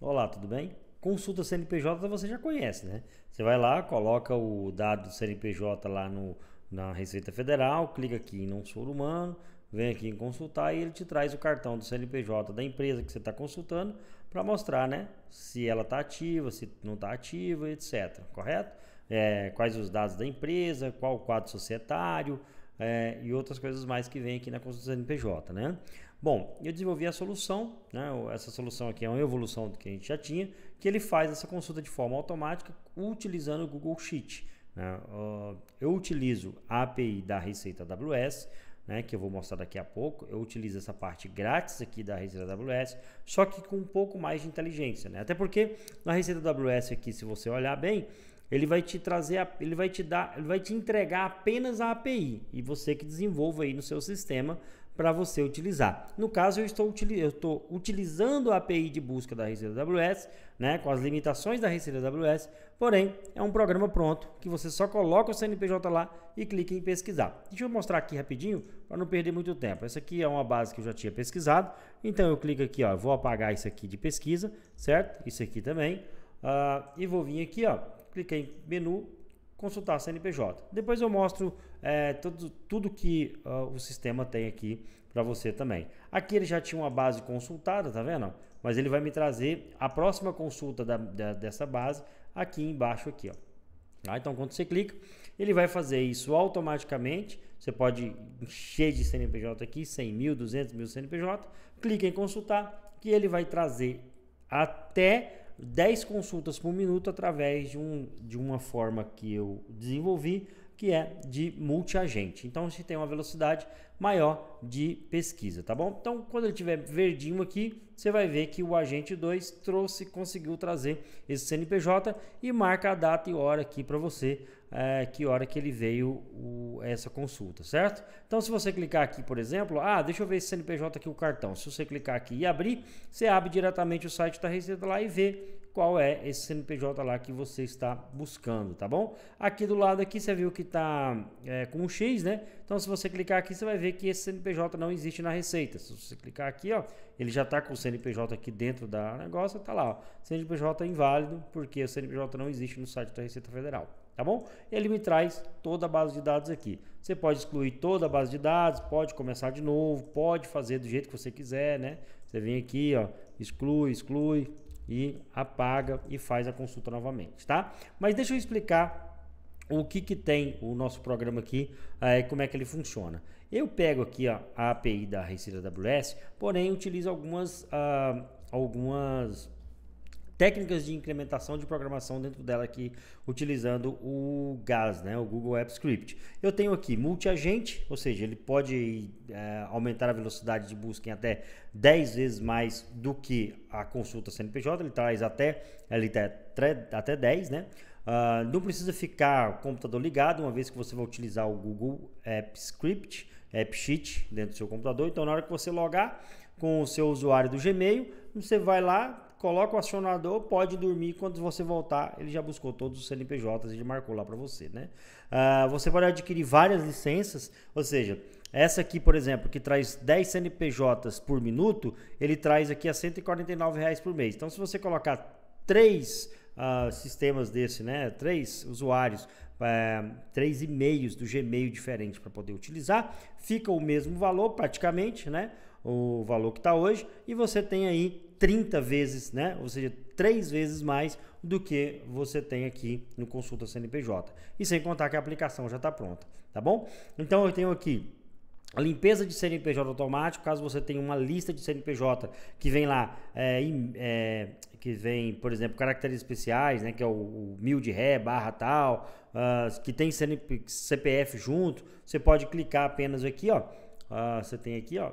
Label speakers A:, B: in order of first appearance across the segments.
A: Olá, tudo bem? Consulta CNPJ você já conhece, né? Você vai lá, coloca o dado do CNPJ lá no, na Receita Federal, clica aqui em Não Sou Humano, vem aqui em Consultar e ele te traz o cartão do CNPJ da empresa que você está consultando para mostrar, né? Se ela está ativa, se não está ativa, etc. Correto? É, quais os dados da empresa, qual o quadro societário, é, e outras coisas mais que vem aqui na consulta do NPJ, né? Bom, eu desenvolvi a solução, né? Essa solução aqui é uma evolução do que a gente já tinha, que ele faz essa consulta de forma automática utilizando o Google Sheet. Né? Eu utilizo a API da Receita AWS, né, que eu vou mostrar daqui a pouco, eu utilizo essa parte grátis aqui da Receita AWS, só que com um pouco mais de inteligência, né? Até porque na Receita AWS aqui, se você olhar bem, ele vai te trazer, a, ele vai te dar, ele vai te entregar apenas a API e você que desenvolva aí no seu sistema para você utilizar. No caso, eu estou, eu estou utilizando a API de busca da Receita AWS, né, com as limitações da Receita AWS, porém, é um programa pronto que você só coloca o CNPJ lá e clica em pesquisar. Deixa eu mostrar aqui rapidinho para não perder muito tempo. Essa aqui é uma base que eu já tinha pesquisado, então eu clico aqui, ó, vou apagar isso aqui de pesquisa, certo? Isso aqui também, uh, e vou vir aqui, ó, cliquei em menu, consultar CNPJ. Depois eu mostro é, todo, tudo que uh, o sistema tem aqui para você também. Aqui ele já tinha uma base consultada, tá vendo? Mas ele vai me trazer a próxima consulta da, da, dessa base aqui embaixo aqui, ó. Tá? Então quando você clica, ele vai fazer isso automaticamente. Você pode encher de CNPJ aqui, 100 mil, 200 mil CNPJ. clique em consultar, que ele vai trazer até 10 consultas por minuto através de, um, de uma forma que eu desenvolvi, que é de multiagente. Então gente tem uma velocidade maior de pesquisa, tá bom? Então quando ele tiver verdinho aqui, você vai ver que o agente 2 trouxe, conseguiu trazer esse CNPJ e marca a data e hora aqui para você é, que hora que ele veio o, essa consulta, certo? Então, se você clicar aqui, por exemplo, ah, deixa eu ver esse CNPJ aqui, o cartão. Se você clicar aqui e abrir, você abre diretamente o site da Receita lá e vê qual é esse CNPJ lá que você está buscando, tá bom? Aqui do lado aqui você viu que está é, com um X, né? Então, se você clicar aqui, você vai ver que esse CNPJ não existe na Receita. Se você clicar aqui, ó, ele já está com o CNPJ aqui dentro da negócio, tá lá, ó, CNPJ é inválido, porque o CNPJ não existe no site da Receita Federal, tá bom? Ele me traz toda a base de dados aqui. Você pode excluir toda a base de dados, pode começar de novo, pode fazer do jeito que você quiser, né? Você vem aqui, ó, exclui, exclui, e apaga e faz a consulta novamente, tá? Mas deixa eu explicar o que, que tem o nosso programa aqui, ah, é, como é que ele funciona. Eu pego aqui ó, a API da Receita AWS, porém utilizo algumas, ah, algumas técnicas de incrementação de programação dentro dela aqui, utilizando o GAS, né, o Google App Script. Eu tenho aqui multiagente, ou seja, ele pode eh, aumentar a velocidade de busca em até 10 vezes mais do que a consulta CNPJ, ele traz até, ele até até 10, né? Uh, não precisa ficar computador ligado, uma vez que você vai utilizar o Google App Script, App Sheet dentro do seu computador. Então, na hora que você logar com o seu usuário do Gmail, você vai lá, coloca o acionador, pode dormir. Quando você voltar, ele já buscou todos os CNPJs e já marcou lá para você. Né? Uh, você pode adquirir várias licenças, ou seja, essa aqui, por exemplo, que traz 10 CNPJs por minuto, ele traz aqui a R$ reais por mês. Então, se você colocar três uh, sistemas desse, né? Três usuários, uh, três e-mails do Gmail diferentes para poder utilizar, fica o mesmo valor praticamente, né? O valor que está hoje, e você tem aí 30 vezes, né? Ou seja, três vezes mais do que você tem aqui no Consulta CNPJ. E sem contar que a aplicação já está pronta, tá bom? Então eu tenho aqui a limpeza de CNPJ automático, caso você tenha uma lista de CNPJ que vem lá, é, é, que vem, por exemplo, caracteres especiais, né, que é o, o mil de ré, barra tal, uh, que tem CNP, CPF junto, você pode clicar apenas aqui, ó. Uh, você tem aqui, ó.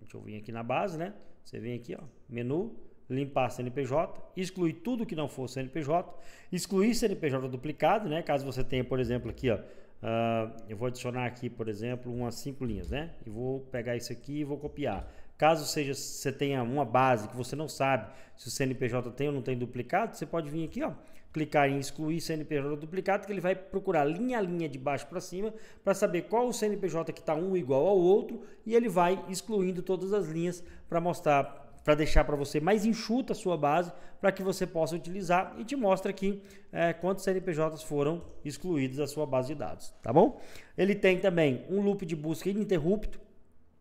A: Deixa eu vir aqui na base, né? Você vem aqui, ó, menu, limpar CNPJ, excluir tudo que não for CNPJ, excluir CNPJ duplicado, né? Caso você tenha, por exemplo, aqui, ó, Uh, eu vou adicionar aqui, por exemplo, umas cinco linhas, né? E vou pegar isso aqui e vou copiar. Caso seja você tenha uma base que você não sabe se o CNPJ tem ou não tem duplicado, você pode vir aqui, ó, clicar em excluir CNPJ duplicado, que ele vai procurar linha a linha de baixo para cima para saber qual o CNPJ que está um igual ao outro e ele vai excluindo todas as linhas para mostrar para deixar para você mais enxuta a sua base para que você possa utilizar e te mostra aqui é, quantos CNPJs foram excluídos da sua base de dados, tá bom? Ele tem também um loop de busca ininterrupto,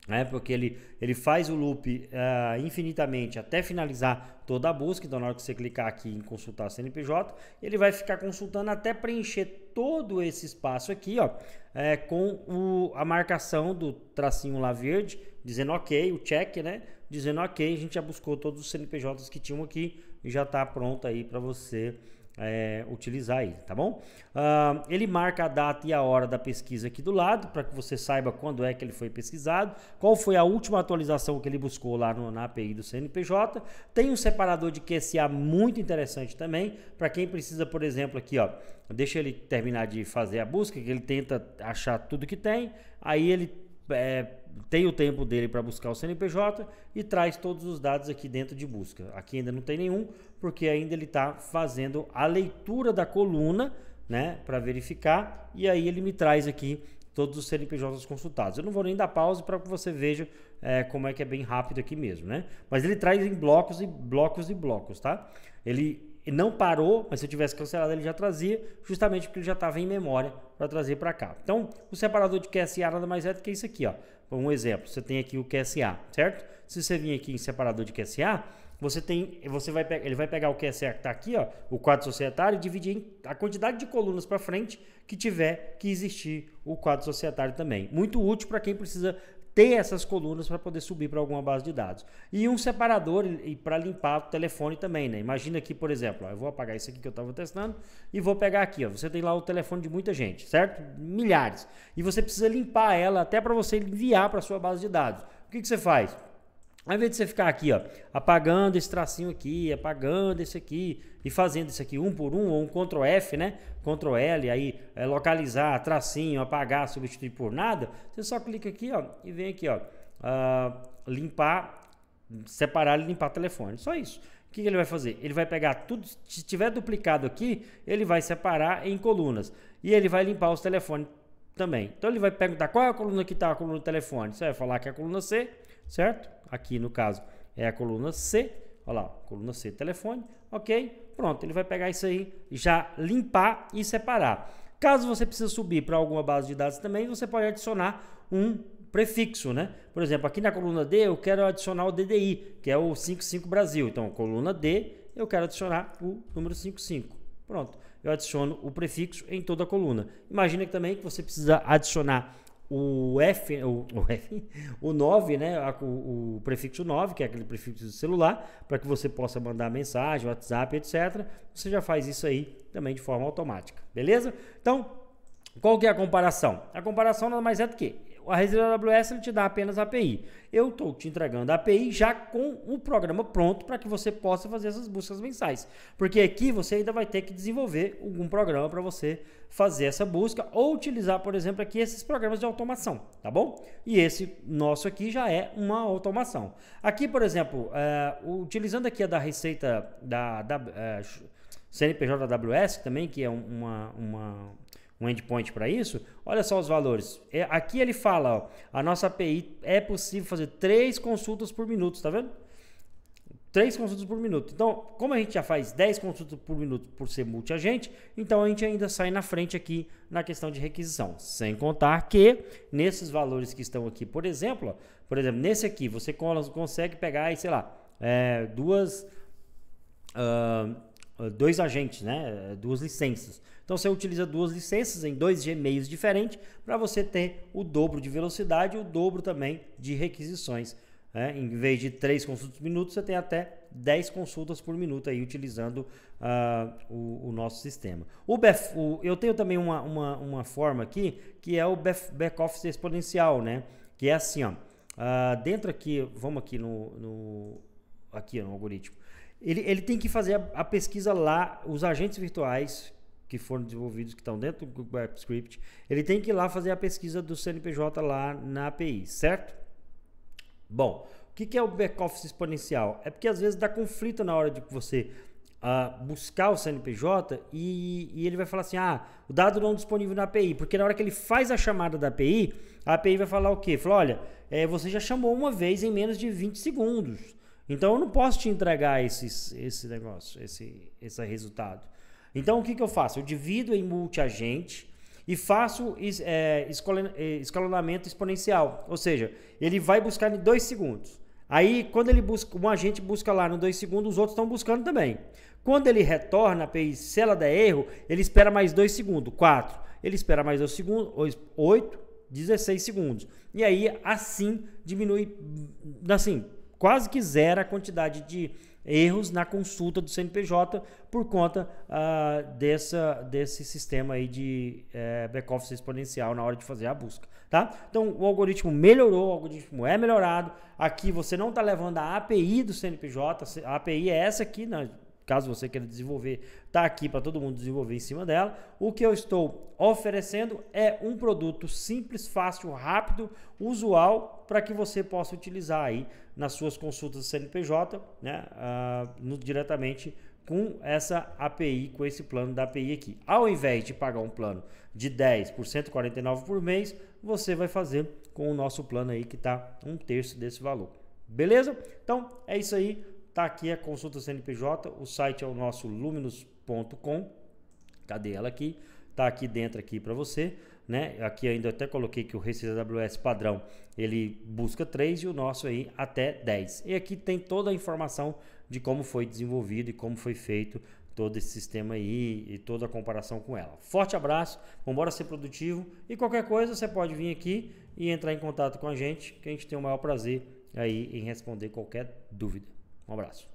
A: né, porque ele, ele faz o loop uh, infinitamente até finalizar toda a busca. Então, na hora que você clicar aqui em consultar CNPJ, ele vai ficar consultando até preencher todo esse espaço aqui, ó, é, com o, a marcação do tracinho lá verde, dizendo ok, o check, né? dizendo ok, a gente já buscou todos os CNPJs que tinham aqui e já está pronto aí para você é, utilizar aí, tá bom? Uh, ele marca a data e a hora da pesquisa aqui do lado, para que você saiba quando é que ele foi pesquisado, qual foi a última atualização que ele buscou lá no, na API do CNPJ. Tem um separador de QSA muito interessante também, para quem precisa, por exemplo, aqui, ó, deixa ele terminar de fazer a busca, que ele tenta achar tudo que tem, aí ele é, tem o tempo dele para buscar o CNPJ e traz todos os dados aqui dentro de busca. Aqui ainda não tem nenhum, porque ainda ele está fazendo a leitura da coluna, né, para verificar, e aí ele me traz aqui todos os CNPJs consultados. Eu não vou nem dar pausa para que você veja é, como é que é bem rápido aqui mesmo, né? Mas ele traz em blocos e blocos e blocos, tá? Ele não parou, mas se eu tivesse cancelado ele já trazia, justamente porque ele já estava em memória para trazer para cá. Então, o separador de QSA nada mais é do que isso aqui, ó. Um exemplo, você tem aqui o QSA, certo? Se você vir aqui em separador de QSA, você tem, você vai ele vai pegar o QSA que está aqui, ó, o quadro societário, e dividir em, a quantidade de colunas para frente que tiver que existir o quadro societário também. Muito útil para quem precisa ter essas colunas para poder subir para alguma base de dados. E um separador e para limpar o telefone também, né? Imagina aqui, por exemplo, ó, eu vou apagar isso aqui que eu estava testando e vou pegar aqui, ó, você tem lá o telefone de muita gente, certo? Milhares. E você precisa limpar ela até para você enviar para sua base de dados. O que, que você faz? Ao invés de você ficar aqui, ó, apagando esse tracinho aqui, apagando esse aqui e fazendo isso aqui um por um, ou um Ctrl F, né? Ctrl L, aí é, localizar, tracinho, apagar, substituir por nada, você só clica aqui, ó, e vem aqui, ó, uh, limpar, separar e limpar telefone. Só isso. O que ele vai fazer? Ele vai pegar tudo, se tiver duplicado aqui, ele vai separar em colunas. E ele vai limpar os telefones também. Então ele vai perguntar qual é a coluna que está a coluna do telefone. Você vai falar que é a coluna C, certo? aqui no caso é a coluna C, olha lá, coluna C, telefone, ok? Pronto, ele vai pegar isso aí, já limpar e separar. Caso você precise subir para alguma base de dados também, você pode adicionar um prefixo, né? Por exemplo, aqui na coluna D eu quero adicionar o DDI, que é o 55 Brasil. Então, coluna D, eu quero adicionar o número 55. Pronto, eu adiciono o prefixo em toda a coluna. Imagina também que você precisa adicionar o F, o, o, F, o 9, né, o, o, prefixo 9, que é aquele prefixo do celular, para que você possa mandar mensagem, WhatsApp, etc. Você já faz isso aí também de forma automática, beleza? Então, qual que é a comparação? A comparação nada mais é do que a Resina AWS ele te dá apenas a API. Eu estou te entregando a API já com o programa pronto para que você possa fazer essas buscas mensais. Porque aqui você ainda vai ter que desenvolver algum programa para você fazer essa busca ou utilizar, por exemplo, aqui esses programas de automação, tá bom? E esse nosso aqui já é uma automação. Aqui, por exemplo, eh, utilizando aqui a da receita da, da eh, CNPJ da AWS também, que é uma, uma um endpoint para isso, olha só os valores. É, aqui ele fala, ó, a nossa API é possível fazer três consultas por minuto, tá vendo? Três consultas por minuto. Então, como a gente já faz 10 consultas por minuto por ser multiagente, então a gente ainda sai na frente aqui na questão de requisição. Sem contar que nesses valores que estão aqui, por exemplo, ó, por exemplo, nesse aqui, você consegue pegar, aí, sei lá, é, duas. Uh, eh, dois agentes, né? Eh, duas licenças. Então você utiliza duas licenças em dois Gmails diferentes para você ter o dobro de velocidade e o dobro também de requisições. Né? Em vez de três consultas por minuto, você tem até 10 consultas por minuto aí utilizando uh, o, o, nosso sistema. O, Bef, o eu tenho também uma, uma, uma, forma aqui que é o back-office exponencial, né? Que é assim, ó. Uh, dentro aqui, vamos aqui no, no aqui no algoritmo. Ele, ele tem que fazer a, a pesquisa lá, os agentes virtuais que foram desenvolvidos, que estão dentro do Google Script, ele tem que ir lá fazer a pesquisa do CNPJ lá na API, certo? Bom, o que, que é o back-office exponencial? É porque às vezes dá conflito na hora de você uh, buscar o CNPJ e, e, ele vai falar assim: ah, o dado não é disponível na API, porque na hora que ele faz a chamada da API, a API vai falar o quê? Fala: olha, é, você já chamou uma vez em menos de 20 segundos. Então eu não posso te entregar esses, esse negócio, esse, esse resultado. Então o que, que eu faço? Eu divido em multiagente e faço é, é, escalonamento exponencial. Ou seja, ele vai buscar em dois segundos. Aí, quando ele busca, um agente busca lá no dois segundos, os outros estão buscando também. Quando ele retorna, se ela der erro, ele espera mais dois segundos, quatro. Ele espera mais dois segundos, oito, 16 segundos. E aí, assim, diminui, assim, quase que zera a quantidade de erros na consulta do CNPJ por conta ah, dessa, desse sistema aí de é, eh, back-office exponencial na hora de fazer a busca, tá? Então, o algoritmo melhorou, o algoritmo é melhorado. Aqui você não está levando a API do CNPJ, a API é essa aqui, né? caso você queira desenvolver, está aqui para todo mundo desenvolver em cima dela. O que eu estou oferecendo é um produto simples, fácil, rápido, usual, para que você possa utilizar aí nas suas consultas CNPJ, né, uh, no, diretamente com essa API, com esse plano da API aqui. Ao invés de pagar um plano de 10 por 149 por mês, você vai fazer com o nosso plano aí que está um terço desse valor. Beleza? Então é isso aí. Tá aqui a consulta CNPJ, o site é o nosso luminus.com. Cadê ela aqui? Tá aqui dentro aqui para você, né? Aqui ainda até coloquei que o RCWS padrão, ele busca 3 e o nosso aí até 10. E aqui tem toda a informação de como foi desenvolvido e como foi feito todo esse sistema aí e toda a comparação com ela. Forte abraço, vamos embora ser produtivo e qualquer coisa você pode vir aqui e entrar em contato com a gente, que a gente tem o maior prazer aí em responder qualquer dúvida. Um abraço.